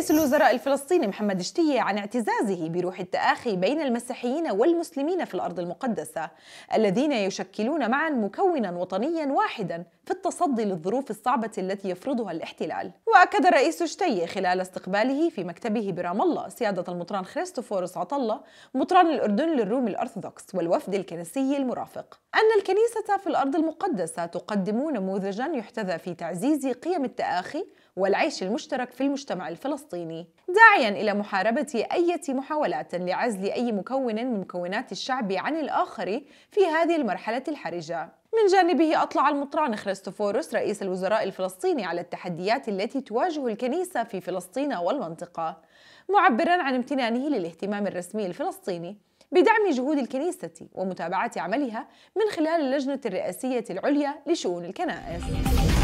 رئيس الوزراء الفلسطيني محمد شتية عن اعتزازه بروح التآخي بين المسيحيين والمسلمين في الأرض المقدسة الذين يشكلون معا مكونا وطنيا واحدا في التصدي للظروف الصعبة التي يفرضها الاحتلال وأكد رئيس شتية خلال استقباله في مكتبه برام الله سيادة المطران خريستوفورس عطلة مطران الأردن للروم الأرثوذكس والوفد الكنسي المرافق أن الكنيسة في الأرض المقدسة تقدم نموذجا يحتذى في تعزيز قيم التآخي والعيش المشترك في المجتمع الفلسطيني الفلسطيني داعيا إلى محاربة أي محاولات لعزل أي مكون من مكونات الشعب عن الآخر في هذه المرحلة الحرجة من جانبه أطلع المطران خريستوفوروس رئيس الوزراء الفلسطيني على التحديات التي تواجه الكنيسة في فلسطين والمنطقة معبرا عن امتنانه للاهتمام الرسمي الفلسطيني بدعم جهود الكنيسة ومتابعة عملها من خلال اللجنة الرئاسية العليا لشؤون الكنائس